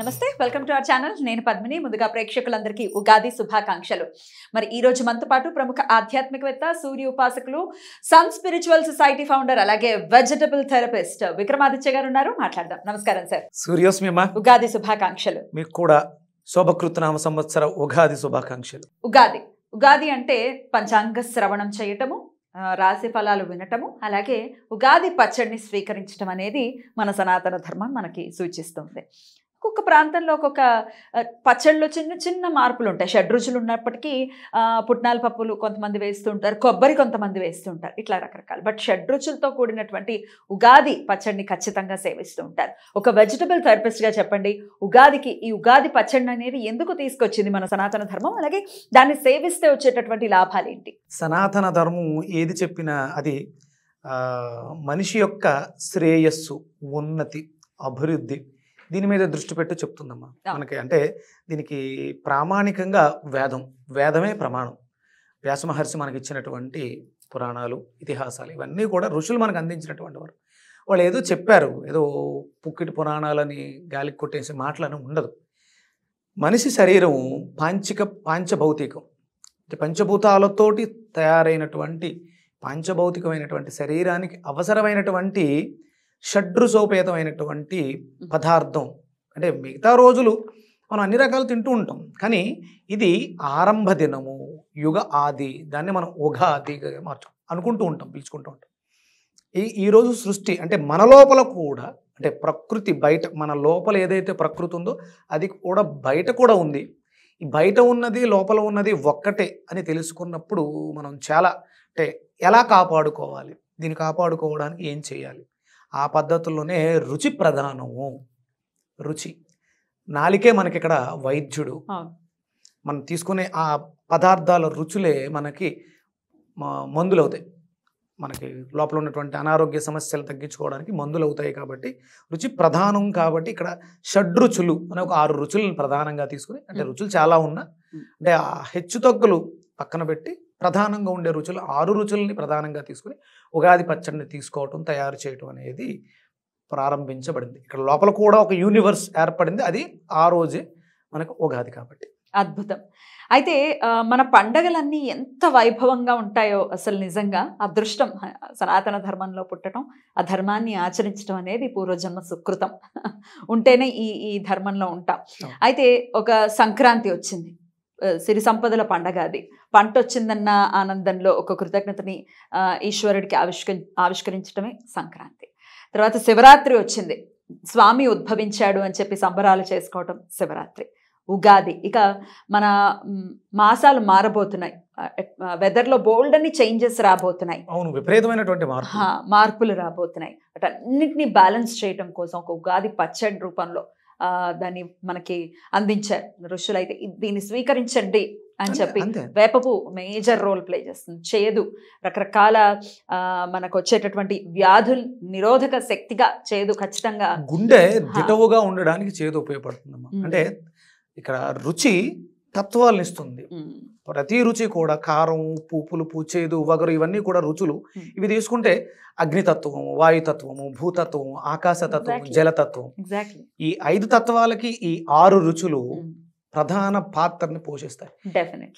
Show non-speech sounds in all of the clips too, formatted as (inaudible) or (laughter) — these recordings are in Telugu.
నమస్తే వెల్కమ్ టు అవర్ ఛానల్ నేను పద్మిని ముందుగా ప్రేక్షకులందరికీ ఉగాది శుభాకాంక్షలు మరి ఈ రోజు మనతో పాటు ప్రముఖ ఆధ్యాత్మికవేత్త సూర్య ఉపాసకులు సన్ స్పిరిచువల్ సొసైటీ ఫౌండర్ అలాగే వెజిటబుల్ థెరపిస్ట్ విక్రమాదిత్య గారు ఉన్నారు మాట్లాడదాం నమస్కారం సార్ సూర్యోస్మిమ ఉగాది శుభాకాంక్షలు మీకు కూడా శోభకృతనామ సంవత్సర ఉగాది శుభాకాంక్షలు ఉగాది ఉగాది అంటే పంచాంగ శ్రవణం చేయటము రాశి ఫలాలు వినటము అలాగే ఉగాది పచ్చడిని స్వీకరించటం అనేది మన సనాతన ధర్మం మనకి సూచిస్తుంది ఒక్కొక్క ప్రాంతంలో ఒక్కొక్క పచ్చళ్ళు చిన్న చిన్న మార్పులు ఉంటాయి షడ్రుచులు ఉన్నప్పటికీ పుట్నాల పప్పులు కొంతమంది వేస్తుంటారు కొబ్బరి కొంతమంది వేస్తుంటారు ఇట్లా రకరకాలు బట్ షడ్రుచులతో కూడినటువంటి ఉగాది పచ్చడిని ఖచ్చితంగా సేవిస్తూ ఉంటారు ఒక వెజిటబుల్ థెరపిస్ట్గా చెప్పండి ఉగాదికి ఈ ఉగాది పచ్చడి అనేది ఎందుకు తీసుకొచ్చింది మన సనాతన ధర్మం అలాగే దాన్ని సేవిస్తే వచ్చేటటువంటి లాభాలు ఏంటి సనాతన ధర్మం ఏది చెప్పినా అది మనిషి యొక్క శ్రేయస్సు ఉన్నతి అభివృద్ధి దీని మీద దృష్టి పెట్టి చెప్తుందమ్మా మనకి అంటే దీనికి ప్రామాణికంగా వేదం వేదమే ప్రమాణం వ్యాసమహర్షి మనకి ఇచ్చినటువంటి పురాణాలు ఇతిహాసాలు ఇవన్నీ కూడా ఋషులు మనకు అందించినటువంటి వారు వాళ్ళు ఏదో చెప్పారు ఏదో పుక్కిటి పురాణాలని గాలికి కొట్టేసి మాటలని ఉండదు మనిషి శరీరం పాంచిక పాంచభౌతికం అంటే పంచభూతాలతోటి తయారైనటువంటి పాంచభౌతికమైనటువంటి శరీరానికి అవసరమైనటువంటి షడ్రుసోపేతమైనటువంటి పదార్థం అంటే మిగతా రోజులు మనం అన్ని రకాలు తింటూ ఉంటాం కానీ ఇది ఆరంభ దినము యుగ ఆది దాన్ని మనం ఉగాదిగా మార్చాం అనుకుంటూ ఉంటాం పిలుచుకుంటూ ఉంటాం ఈ ఈరోజు సృష్టి అంటే మన లోపల కూడా అంటే ప్రకృతి బయట మన లోపల ఏదైతే ప్రకృతి ఉందో అది కూడా బయట కూడా ఉంది బయట ఉన్నది లోపల ఉన్నది ఒక్కటే అని తెలుసుకున్నప్పుడు మనం చాలా అంటే ఎలా కాపాడుకోవాలి దీన్ని కాపాడుకోవడానికి ఏం చేయాలి ఆ పద్ధతుల్లోనే రుచి ప్రధానము రుచి నాలికే మనకి ఇక్కడ వైద్యుడు మనం తీసుకునే ఆ పదార్థాల రుచులే మనకి మందులు అవుతాయి మనకి లోపల ఉన్నటువంటి అనారోగ్య సమస్యలు తగ్గించుకోవడానికి మందులు అవుతాయి కాబట్టి రుచి ప్రధానం కాబట్టి ఇక్కడ షడ్రుచులు అనే ఒక ఆరు రుచులను ప్రధానంగా తీసుకుని అంటే రుచులు చాలా ఉన్నా అంటే ఆ హెచ్చు పక్కన పెట్టి ప్రధానంగా ఉండే రుచులు ఆరు రుచుల్ని ప్రధానంగా తీసుకుని ఉగాది పచ్చడిని తీసుకోవటం తయారు చేయటం అనేది ప్రారంభించబడింది ఇక్కడ లోపల కూడా ఒక యూనివర్స్ ఏర్పడింది అది ఆ రోజే మనకు ఉగాది కాబట్టి అద్భుతం అయితే మన పండగలన్నీ ఎంత వైభవంగా ఉంటాయో అసలు నిజంగా అదృష్టం సనాతన ధర్మంలో పుట్టడం ఆ ధర్మాన్ని ఆచరించడం అనేది పూర్వజన్మ సుకృతం (laughs) ఉంటేనే ఈ ఈ ధర్మంలో ఉంటాం అయితే ఒక సంక్రాంతి వచ్చింది సిరి సంపదల పండగ అది పంట వచ్చిందన్న ఆనందంలో ఒక కృతజ్ఞతని ఈశ్వరుడికి ఆవిష్క ఆవిష్కరించడమే సంక్రాంతి తర్వాత శివరాత్రి వచ్చింది స్వామి ఉద్భవించాడు అని చెప్పి సంబరాలు చేసుకోవటం శివరాత్రి ఉగాది ఇక మన మాసాలు మారబోతున్నాయి వెదర్లో బోల్డ్ అని చేంజెస్ రాబోతున్నాయి అవును విపరీతమైనటువంటి మార్పులు రాబోతున్నాయి అటన్నిటిని బ్యాలెన్స్ చేయడం కోసం ఒక ఉగాది పచ్చడి రూపంలో దాన్ని మనకి అందించారు ఋషులు అయితే దీన్ని స్వీకరించండి అని చెప్పి వేపపు మేజర్ రోల్ ప్లే చేస్తుంది చేదు రకరకాల మనకు వచ్చేటటువంటి వ్యాధుల నిరోధక శక్తిగా చేదు ఖచ్చితంగా గుండె దిటవుగా ఉండడానికి చేదు ఉపయోగపడుతుంది అంటే ఇక్కడ రుచి తత్వాలను ఇస్తుంది ప్రతి రుచి కూడా కారం ఉప్పు పులుపు చేదు వగరు ఇవన్నీ కూడా రుచులు ఇవి తీసుకుంటే అగ్నితత్వము వాయుతత్వము భూతత్వము ఆకాశతత్వం జలతత్వం ఈ ఐదు తత్వాలకి ఈ ఆరు రుచులు ప్రధాన పాత్రని పోషిస్తాయి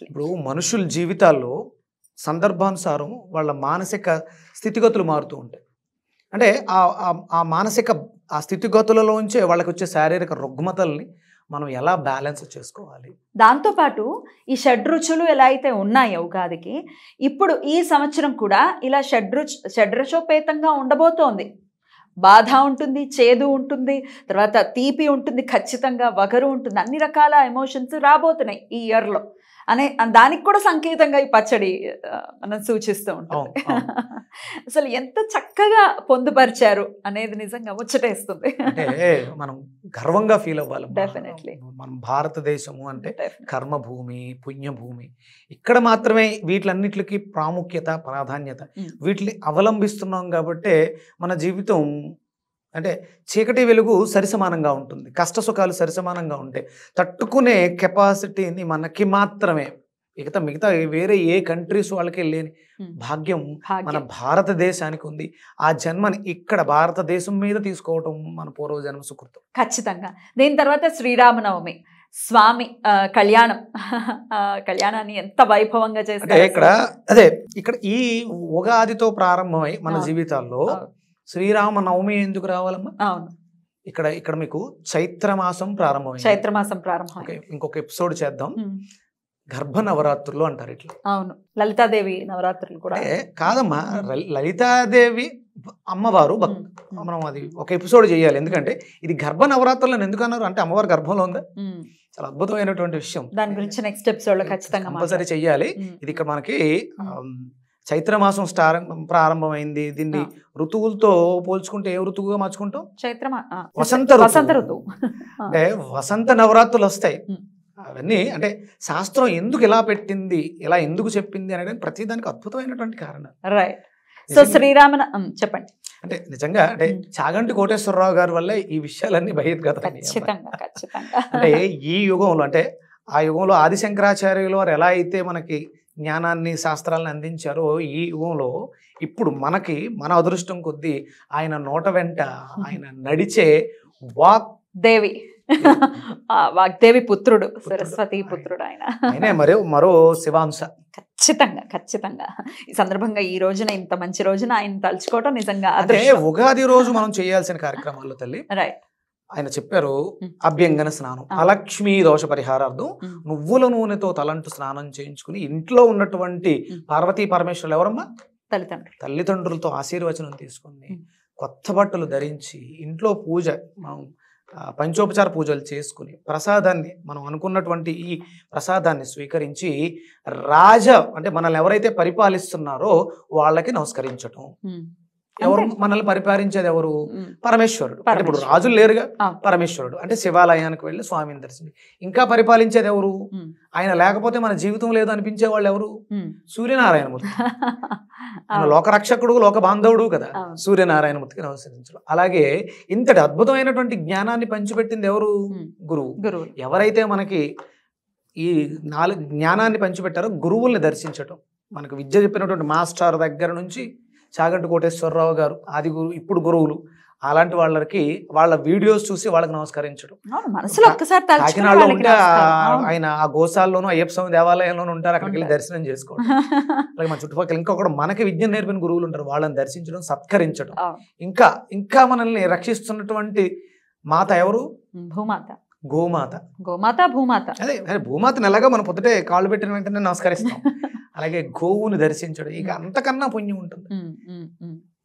ఇప్పుడు మనుషుల జీవితాల్లో సందర్భానుసారం వాళ్ళ మానసిక స్థితిగతులు మారుతూ ఉంటాయి అంటే ఆ మానసిక ఆ స్థితిగతులలోంచే వాళ్ళకి వచ్చే శారీరక రుగ్మతల్ని మనం ఎలా బ్యాలెన్స్ చేసుకోవాలి దాంతోపాటు ఈ షడ్రుచులు ఎలా అయితే ఉన్నాయో ఉగాదికి ఇప్పుడు ఈ సంవత్సరం కూడా ఇలా షడ్రుచు షడ్రుచోపేతంగా ఉండబోతోంది బాధ ఉంటుంది చేదు ఉంటుంది తర్వాత తీపి ఉంటుంది ఖచ్చితంగా వగరు ఉంటుంది అన్ని రకాల ఎమోషన్స్ రాబోతున్నాయి ఈ ఇయర్లో అనే దానికి కూడా సంకేతంగా ఈ పచ్చడి మనం సూచిస్తూ ఉంటాం (laughs) అసలు ఎంత చక్కగా పొందుపరిచారు అనేది నిజంగా ముచ్చటేస్తుంది మనం గర్వంగా ఫీల్ అవ్వాలి డెఫినెట్లీ మనం భారతదేశము అంటే కర్మభూమి పుణ్యభూమి ఇక్కడ మాత్రమే వీటిలన్నిటికీ ప్రాముఖ్యత ప్రాధాన్యత వీటిని అవలంబిస్తున్నాం కాబట్టే మన జీవితం అంటే చీకటి వెలుగు సరిసమానంగా ఉంటుంది కష్ట సుఖాలు సరిసమానంగా ఉంటాయి తట్టుకునే కెపాసిటీని మనకి మాత్రమే మిగతా మిగతా వేరే ఏ కంట్రీస్ వాళ్ళకి లేని భాగ్యం మన భారతదేశానికి ఉంది ఆ జన్మని ఇక్కడ భారతదేశం మీద తీసుకోవటం మన పూర్వజన్మ సుకృతం ఖచ్చితంగా దీని తర్వాత శ్రీరామనవమి స్వామి కళ్యాణం కళ్యాణాన్ని ఎంత వైభవంగా చేస్తారు ఇక్కడ అదే ఇక్కడ ఈ ఉగాదితో ప్రారంభమై మన జీవితాల్లో శ్రీరామ నవమి ఎందుకు రావాలమ్మా అవును ఇక్కడ ఇక్కడ మీకు చైత్రమాసం ప్రారంభం చైత్రమాసం ప్రారంభం ఇంకొక ఎపిసోడ్ చేద్దాం గర్భ నవరాత్రులు అంటారు ఇట్లా అవును లలితాదేవి నవరాత్రులు కూడా కాదమ్మా లలితాదేవి అమ్మవారు మనం అది ఒక ఎపిసోడ్ చేయాలి ఎందుకంటే ఇది గర్భ నవరాత్రులను ఎందుకు అన్నారు అంటే అమ్మవారు గర్భంలో ఉందా చాలా అద్భుతమైనటువంటి విషయం దాని గురించి నెక్స్ట్ ఎపిసోడ్ లో ఖచ్చితంగా కంపల్సరీ చెయ్యాలి ఇది ఇక్కడ మనకి చైత్రమాసం ప్రారంభం ప్రారంభమైంది దీన్ని ఋతువులతో పోల్చుకుంటే ఏ ఋతువుగా మార్చుకుంటాం చైత్రమా వసంత వసంత ఋతువు (laughs) అంటే వసంత నవరాత్రులు వస్తాయి అవన్నీ అంటే శాస్త్రం ఎందుకు ఇలా పెట్టింది ఇలా ఎందుకు చెప్పింది అనేది ప్రతి దానికి అద్భుతమైనటువంటి కారణం రైట్ సో శ్రీరామ చెప్పండి అంటే నిజంగా అంటే చాగంటి కోటేశ్వరరావు గారి వల్లే ఈ విషయాలన్నీ బహిర్గతం అంటే ఈ యుగంలో అంటే ఆ యుగంలో ఆది శంకరాచార్యులు వారు ఎలా అయితే మనకి జ్ఞానాన్ని శాస్త్రాలను అందించారో ఈ యుగంలో ఇప్పుడు మనకి మన అదృష్టం కొద్దీ ఆయన నోట వెంట ఆయన (laughs) నడిచే వాక్ దేవి (laughs) వాగ్దేవి పుత్రుడు సరస్వతి పుత్రుడు ఆయన ఆయనే మరో మరో శివాంశ ఖచ్చితంగా ఖచ్చితంగా ఈ సందర్భంగా ఈ రోజున ఇంత మంచి రోజున ఆయన తలుచుకోవటం నిజంగా అదే ఉగాది రోజు మనం చేయాల్సిన కార్యక్రమాల్లో తల్లి రైట్ ఆయన చెప్పారు అభ్యంగన స్నానం అలక్ష్మి దోష పరిహారార్థం నువ్వుల నూనెతో తలంటు స్నానం చేయించుకుని ఇంట్లో ఉన్నటువంటి పార్వతీ పరమేశ్వరులు ఎవరమ్మా తల్లిదండ్రులు తల్లిదండ్రులతో ఆశీర్వచనం తీసుకుని కొత్త బట్టలు ధరించి ఇంట్లో పూజ మనం పంచోపచార పూజలు చేసుకుని ప్రసాదాన్ని మనం అనుకున్నటువంటి ఈ ప్రసాదాన్ని స్వీకరించి రాజ అంటే మనల్ని ఎవరైతే పరిపాలిస్తున్నారో వాళ్ళకి నమస్కరించటం ఎవరు మనల్ని పరిపాలించేది ఎవరు పరమేశ్వరుడు ఇప్పుడు రాజులు లేరుగా పరమేశ్వరుడు అంటే శివాలయానికి వెళ్ళి స్వామిని దర్శనం ఇంకా పరిపాలించేది ఎవరు ఆయన లేకపోతే మన జీవితం లేదు అనిపించే వాళ్ళు ఎవరు సూర్యనారాయణ మూర్తి (laughs) లోకరక్షకుడు లోక బాంధవుడు కదా సూర్యనారాయణ మూర్తికి నమస్కరించడం అలాగే ఇంతటి అద్భుతమైనటువంటి జ్ఞానాన్ని పంచిపెట్టింది ఎవరు గురువు ఎవరైతే మనకి ఈ నాలుగు జ్ఞానాన్ని పంచిపెట్టారో గురువుల్ని దర్శించటం మనకు విద్య చెప్పినటువంటి మాస్టర్ దగ్గర నుంచి చాగంటి కోటేశ్వరరావు గారు ఆది గురు ఇప్పుడు గురువులు అలాంటి వాళ్ళకి వాళ్ళ వీడియోస్ చూసి వాళ్ళకి నమస్కరించడం మనసులో కాకినాడలో ఉంటే ఆయన ఆ గోశాలలోనూ అయ్యప్ప స్వామి దేవాలయంలోనూ ఉంటారు అక్కడికి వెళ్ళి దర్శనం చేసుకోవడం అలాగే మన చుట్టుపక్కల ఇంకొకటి మనకి విద్య నేర్పిన గురువులు ఉంటారు వాళ్ళని దర్శించడం సత్కరించడం ఇంకా ఇంకా మనల్ని రక్షిస్తున్నటువంటి మాత ఎవరు భూమాత గోమాత గోమాత భూమాత అదే భూమాతను ఎలాగా మనం పొద్దుటే కాళ్ళు పెట్టిన వెంటనే నమస్కరిస్తాం (laughs) అలాగే గోవును దర్శించడం ఇక అంతకన్నా పుణ్యం ఉంటుంది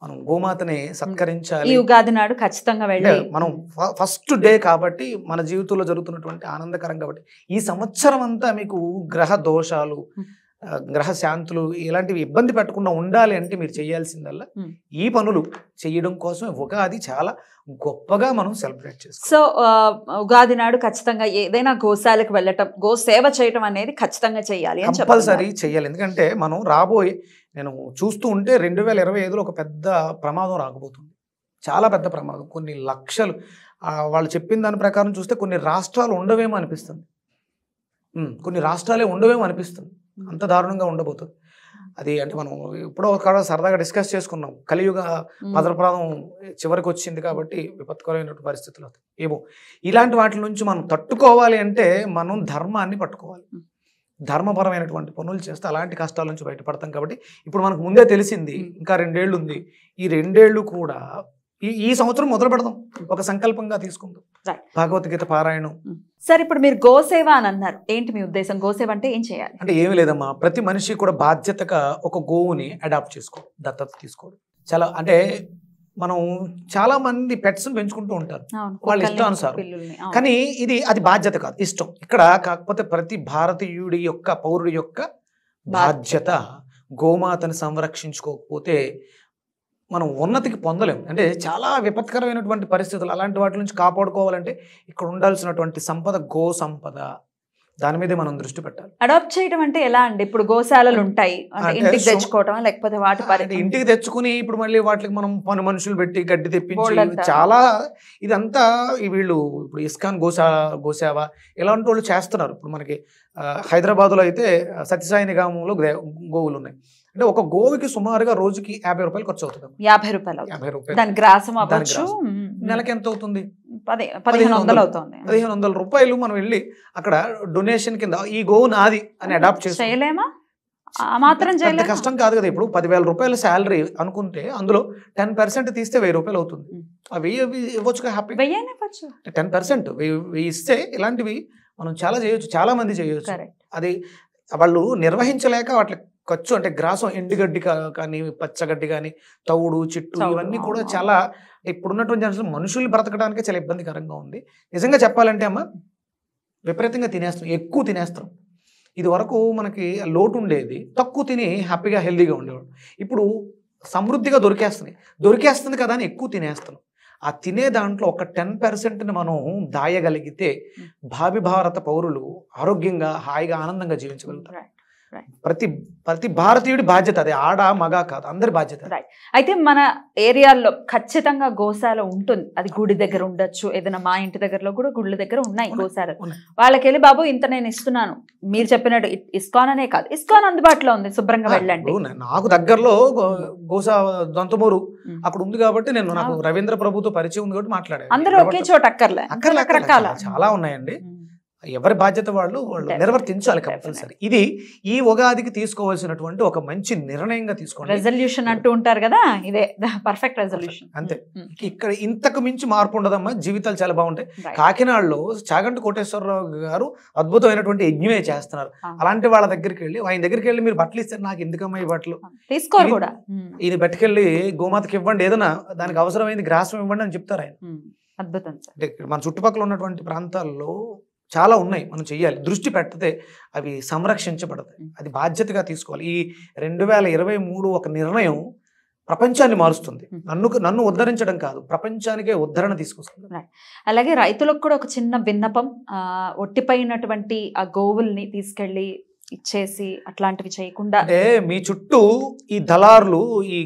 మనం గోమాతని సత్కరించాలి ఉగాది నాడు ఖచ్చితంగా వెళ్ళాలి మనం ఫస్ట్ డే కాబట్టి మన జీవితంలో జరుగుతున్నటువంటి ఆనందకరం కాబట్టి ఈ సంవత్సరం అంతా మీకు గ్రహ దోషాలు గ్రహశాంతులు ఇలాంటివి ఇబ్బంది పెట్టకుండా ఉండాలి అంటే మీరు చేయాల్సిందల్లా ఈ పనులు చేయడం కోసం ఉగాది చాలా గొప్పగా మనం సెలబ్రేట్ చేస్తాం సో ఉగాది నాడు ఖచ్చితంగా ఏదైనా గోశాలకు వెళ్ళటం గో సేవ చేయటం అనేది ఖచ్చితంగా చేయాలి కంపల్సరీ చేయాలి ఎందుకంటే మనం రాబోయే నేను చూస్తూ ఉంటే రెండు వేల ఇరవై ఐదులో ఒక పెద్ద ప్రమాదం రాకపోతుంది చాలా పెద్ద ప్రమాదం కొన్ని లక్షలు వాళ్ళు చెప్పిన దాని ప్రకారం చూస్తే కొన్ని రాష్ట్రాలు ఉండవేమో అనిపిస్తుంది కొన్ని రాష్ట్రాలే ఉండవేమో అనిపిస్తుంది అంత దారుణంగా ఉండబోతుంది అది అంటే మనం ఎప్పుడో ఒక సరదాగా డిస్కస్ చేసుకున్నాం కలియుగ మదరప్రాదం చివరికి వచ్చింది కాబట్టి విపత్కరమైనటువంటి పరిస్థితులు ఏమో ఇలాంటి వాటి నుంచి మనం తట్టుకోవాలి అంటే మనం ధర్మాన్ని పట్టుకోవాలి ధర్మపరమైనటువంటి పనులు చేస్తే అలాంటి కష్టాల నుంచి బయటపడతాం కాబట్టి ఇప్పుడు మనకు ముందే తెలిసింది ఇంకా రెండేళ్ళు ఉంది ఈ రెండేళ్ళు కూడా ఈ ఈ సంవత్సరం మొదలు పెడదాం ఒక సంకల్పంగా తీసుకుందాం భగవద్గీత పారాయణం సార్ ఇప్పుడు మీరు గోసేవ అని అన్నారు ఏంటి మీ ఉద్దేశం గోసేవ అంటే ఏం చేయాలి అంటే ఏమి లేదమ్మా ప్రతి మనిషి కూడా బాధ్యతగా ఒక గోవుని అడాప్ట్ చేసుకో దత్తత తీసుకోడు చాలా అంటే మనం చాలా మంది పెట్స్ పెంచుకుంటూ ఉంటారు వాళ్ళ ఇష్టానుసారం కానీ ఇది అది బాధ్యత కాదు ఇష్టం ఇక్కడ కాకపోతే ప్రతి భారతీయుడి యొక్క పౌరుడి యొక్క బాధ్యత గోమాతను సంరక్షించుకోకపోతే మనం ఉన్నతికి పొందలేము అంటే చాలా విపత్కరమైనటువంటి పరిస్థితులు అలాంటి వాటి నుంచి కాపాడుకోవాలంటే ఇక్కడ ఉండాల్సినటువంటి సంపద గో సంపద దాని మీదే మనం దృష్టి పెట్టాలి అడాప్ట్ చేయడం అంటే ఎలా అండి ఇప్పుడు గోశాలలు ఉంటాయి ఇంటికి తెచ్చుకోవటం లేకపోతే వాటి ఇంటికి తెచ్చుకుని ఇప్పుడు మళ్ళీ వాటికి మనం పని మనుషులు పెట్టి గడ్డి తెప్పించి చాలా ఇదంతా వీళ్ళు ఇప్పుడు ఇస్కాన్ గోశా గోశావా ఇలాంటి వాళ్ళు చేస్తున్నారు ఇప్పుడు మనకి హైదరాబాద్లో అయితే సత్యసాయి నిగమంలో గోవులు ఉన్నాయి అంటే ఒక గోవుకి సుమారుగా రోజుకి యాభై రూపాయలు ఖర్చు అవుతుంది యాభై రూపాయలు యాభై రూపాయలు దాని గ్రాసం అవ్వచ్చు నెలకి ఎంత అవుతుంది పదిహేను అవుతుంది పదిహేను వందల రూపాయలు మనం వెళ్ళి అక్కడ డొనేషన్ కింద ఈ గోవు నాది అని అడాప్ట్ చేసి చేయలేమా మాత్రం చేయలేదు కష్టం కాదు కదా ఇప్పుడు పదివేల రూపాయల శాలరీ అనుకుంటే అందులో టెన్ పర్సెంట్ తీస్తే వెయ్యి రూపాయలు అవుతుంది అవి ఇవ్వచ్చు హ్యాపీ టెన్ పర్సెంట్ ఇస్తే ఇలాంటివి మనం చాలా చేయొచ్చు చాలా మంది చేయొచ్చు అది వాళ్ళు నిర్వహించలేక వాటి ఖర్చు అంటే గ్రాసం ఎండుగడ్డి కానీ పచ్చగడ్డి కానీ తవుడు చిట్టు ఇవన్నీ కూడా చాలా ఇప్పుడున్నటువంటి జనరేషన్ మనుషులు బ్రతకడానికే చాలా ఇబ్బందికరంగా ఉంది నిజంగా చెప్పాలంటే అమ్మ విపరీతంగా తినేస్తాం ఎక్కువ తినేస్తాం ఇది వరకు మనకి లోటు ఉండేది తక్కువ తిని హ్యాపీగా హెల్దీగా ఉండేవాడు ఇప్పుడు సమృద్ధిగా దొరికేస్తుంది దొరికేస్తుంది కదా అని ఎక్కువ తినేస్తాం ఆ తినే దాంట్లో ఒక టెన్ పర్సెంట్ని మనం దాయగలిగితే భావి భారత పౌరులు ఆరోగ్యంగా హాయిగా ఆనందంగా జీవించగలుగుతారు ప్రతి ప్రతి భారతీయుడి బాధ్యత అది ఆడ మగ కాదు అందరి బాధ్యత అయితే మన ఏరియాల్లో ఖచ్చితంగా గోశాల ఉంటుంది అది గుడి దగ్గర ఉండొచ్చు ఏదైనా మా ఇంటి దగ్గరలో కూడా గుళ్ళ దగ్గర ఉన్నాయి గోశాల వాళ్ళకి వెళ్ళి బాబు ఇంత నేను ఇస్తున్నాను మీరు చెప్పినట్టు ఇస్కాన్ అనే కాదు ఇస్కాన్ అందుబాటులో ఉంది శుభ్రంగా వెళ్ళండి నాకు దగ్గరలో hmm. గోసా దొంతమూరు hmm. అక్కడ ఉంది కాబట్టి నేను ah. నాకు రవీంద్ర ప్రభుత్వ పరిచయం ఉంది కాబట్టి మాట్లాడాను అందరూ ఒకే చోట అక్కర్లే అక్కర్లే చాలా hmm. ఉన్నాయండి ఎవరి బాధ్యత వాళ్ళు వాళ్ళు నిర్వర్తించాలి కంపల్సరీ ఇది ఈ ఉగాదికి తీసుకోవాల్సినటువంటి ఒక మంచి నిర్ణయంగా తీసుకోండి రెజల్యూషన్ అంటూ ఉంటారు కదా ఇదే పర్ఫెక్ట్ రెజల్యూషన్ అంతే ఇక్కడ ఇంతకు మించి మార్పు ఉండదమ్మా జీవితాలు చాలా బాగుంటాయి కాకినాడలో చాగంటి కోటేశ్వరరావు గారు అద్భుతమైనటువంటి యజ్ఞమే చేస్తున్నారు అలాంటి వాళ్ళ దగ్గరికి వెళ్ళి ఆయన దగ్గరికి వెళ్ళి మీరు బట్టలు ఇస్తారు నాకు ఎందుకమ్మా ఈ బట్టలు తీసుకోరు కూడా ఇది బట్టుకెళ్ళి గోమాతకి ఇవ్వండి ఏదైనా దానికి అవసరమైంది గ్రాసం ఇవ్వండి అని చెప్తారు ఆయన అద్భుతం అంటే మన చుట్టుపక్కల ఉన్నటువంటి ప్రాంతాల్లో చాలా ఉన్నాయి మనం చేయాలి దృష్టి పెడితే అవి సంరక్షించబడతాయి అది బాధ్యతగా తీసుకోవాలి ఈ రెండు వేల ఇరవై మూడు ఒక నిర్ణయం ప్రపంచాన్ని మారుస్తుంది నన్ను నన్ను ఉద్ధరించడం కాదు ప్రపంచానికే ఉద్ధరణ తీసుకొస్తుంది అలాగే రైతులకు కూడా ఒక చిన్న విన్నపం ఒట్టిపోయినటువంటి ఆ గోవుల్ని తీసుకెళ్ళి ఇచ్చేసి అట్లాంటివి చేయకుండా అంటే మీ చుట్టూ ఈ దళారులు ఈ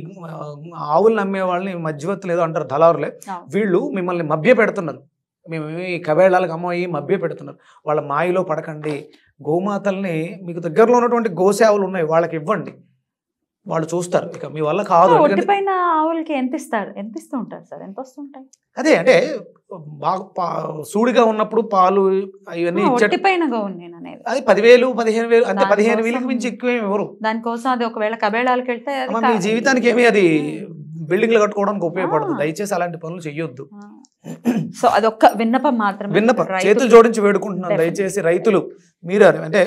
ఆవులు నమ్మే వాళ్ళని మధ్యవర్తులు ఏదో అంటారు దళారులే వీళ్ళు మిమ్మల్ని మభ్య పెడుతున్నారు మేము కబేళాలకు అమ్మాయి మభ్య పెడుతున్నారు వాళ్ళ మాయలో పడకండి గోమాతల్ని మీకు దగ్గరలో ఉన్నటువంటి గోసేవలు ఉన్నాయి వాళ్ళకి ఇవ్వండి వాళ్ళు చూస్తారు ఇక మీ వల్ల కాదు ఆవులకి ఎంత ఇస్తారు ఎంత ఇస్తూ ఉంటారు సార్ ఎంత వస్తుంటాయి అదే అంటే బాగా సూడిగా ఉన్నప్పుడు పాలు అవన్నీ పైన అది పదివేలు పదిహేను వేలు అంటే పదిహేను వేలకు మించి ఎక్కువేమి ఎవరు దానికోసం అది ఒకవేళ కబేళాలకు వెళ్తే మీ జీవితానికి ఏమి అది బిల్డింగ్లు కట్టుకోవడానికి ఉపయోగపడదు దయచేసి అలాంటి పనులు చెయ్యొద్దు సో అదొక్క విన్నపం మాత్రమే విన్నపం చేతులు జోడించి వేడుకుంటున్నాను దయచేసి రైతులు మీరు అంటే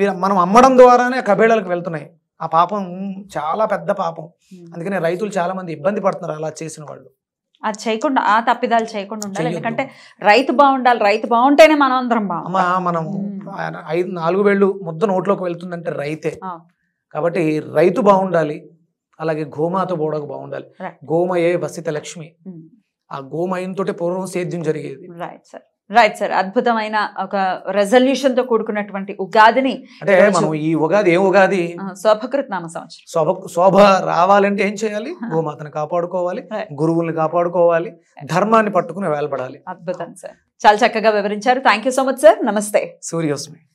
మీరు మనం అమ్మడం ద్వారానే కబేళాలకు వెళ్తున్నాయి ఆ పాపం చాలా పెద్ద పాపం hmm. అందుకనే రైతులు చాలా మంది ఇబ్బంది పడుతున్నారు అలా చేసిన వాళ్ళు అది చేయకుండా ఆ తప్పిదాలు చేయకుండా ఉండాలి ఎందుకంటే రైతు బాగుండాలి రైతు బాగుంటేనే మనం అందరం బాగుంటాం మనం hmm. ఐదు నాలుగు వేళ్ళు ముద్ద నోట్లోకి వెళ్తుందంటే రైతే కాబట్టి రైతు బాగుండాలి అలాగే గోమాత బోడకు బాగుండాలి గోమయే వసిత లక్ష్మి hmm. ఆ గోమయంతో పూర్వం సేద్యం జరిగేది రైట్ సార్ రైట్ సార్ అద్భుతమైన ఒక రెజల్యూషన్ తో కూడుకున్నటువంటి ఉగాదిని అంటే మనం ఈ ఉగాది ఏం ఉగాది శోభకృత్ నామ సంవత్సరం శోభ శోభ రావాలంటే ఏం చేయాలి (laughs) గోమాతను కాపాడుకోవాలి గురువుల్ని కాపాడుకోవాలి ధర్మాన్ని పట్టుకుని వేలబడాలి అద్భుతం సార్ చాలా చక్కగా వివరించారు థ్యాంక్ సో మచ్ సార్ నమస్తే సూర్యోస్మి